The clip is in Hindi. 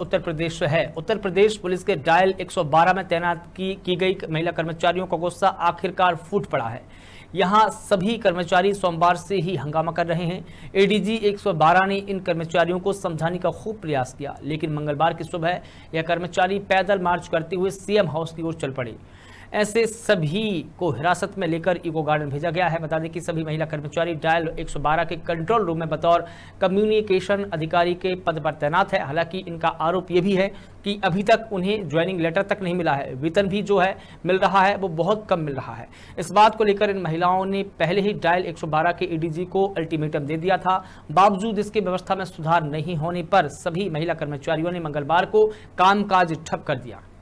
उत्तर प्रदेश है उत्तर प्रदेश पुलिस के डायल 112 में तैनात की की गई महिला कर्मचारियों का गुस्सा आखिरकार फूट पड़ा है यहां सभी कर्मचारी सोमवार से ही हंगामा कर रहे हैं एडीजी 112 ने इन कर्मचारियों को समझाने का खूब प्रयास किया लेकिन मंगलवार की सुबह यह कर्मचारी पैदल मार्च करते हुए सीएम हाउस की ओर चल पड़े ऐसे सभी को हिरासत में लेकर इको गार्डन भेजा गया है बता दें कि सभी महिला कर्मचारी डायल 112 के कंट्रोल रूम में बतौर कम्युनिकेशन अधिकारी के पद पर तैनात है हालांकि इनका आरोप ये भी है कि अभी तक उन्हें ज्वाइनिंग लेटर तक नहीं मिला है वेतन भी जो है मिल रहा है वो बहुत कम मिल रहा है इस बात को लेकर इन महिलाओं ने पहले ही डायल 112 के एडीजी e को अल्टीमेटम दे दिया था बावजूद इसके व्यवस्था में सुधार नहीं होने पर सभी महिला कर्मचारियों ने मंगलवार को कामकाज ठप कर दिया